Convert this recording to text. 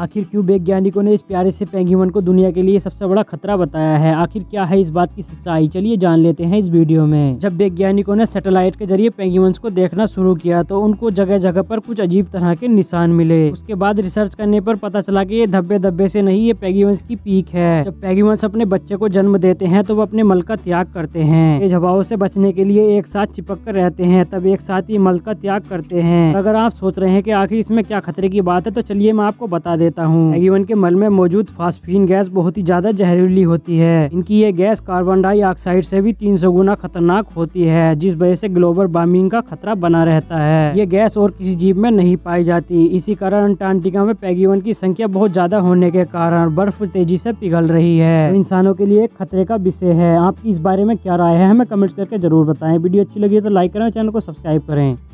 आखिर क्यों वैज्ञानिकों ने इस प्यारे से पेंगुइन को दुनिया के लिए सबसे बड़ा खतरा बताया है आखिर क्या है इस बात की सच्चाई चलिए जान लेते हैं इस वीडियो में जब वैज्ञानिकों ने सैटेलाइट के जरिए पेंगुइन्स को देखना शुरू किया तो उनको जगह जगह पर कुछ अजीब तरह के निशान मिले उसके बाद रिसर्च करने पर पता चला कि ये धब्बे धब्बे से नहीं ये पेंगुइन्स की पीक है जब पेंगुइन्स अपने बच्चे को जन्म देते हैं तो वो अपने मल का त्याग करते हैं तेज हवाओं से बचने के लिए एक साथ चिपक कर रहते हैं तब एक साथ ही मल का त्याग करते हैं अगर आप सोच रहे हैं की आखिर इसमें क्या खतरे की बात है तो चलिए मैं आपको बता दे देता हूँ एगीवन के मल में मौजूद फास्फीन गैस बहुत ही ज्यादा जहरीली होती है इनकी ये गैस कार्बन डाइऑक्साइड से भी सौ गुना खतरनाक होती है जिस वजह से ग्लोबल वार्मिंग का खतरा बना रहता है ये गैस और किसी जीव में नहीं पाई जाती इसी कारण अंटार्कटिका में पैगीवन की संख्या बहुत ज्यादा होने के कारण बर्फ तेजी से पिघल रही है तो इंसानों के लिए एक खतरे का विषय है आपकी इस बारे में क्या राय है हमें कमेंट करके जरूर बताएं वीडियो अच्छी लगी तो लाइक करें चैनल को सब्सक्राइब करें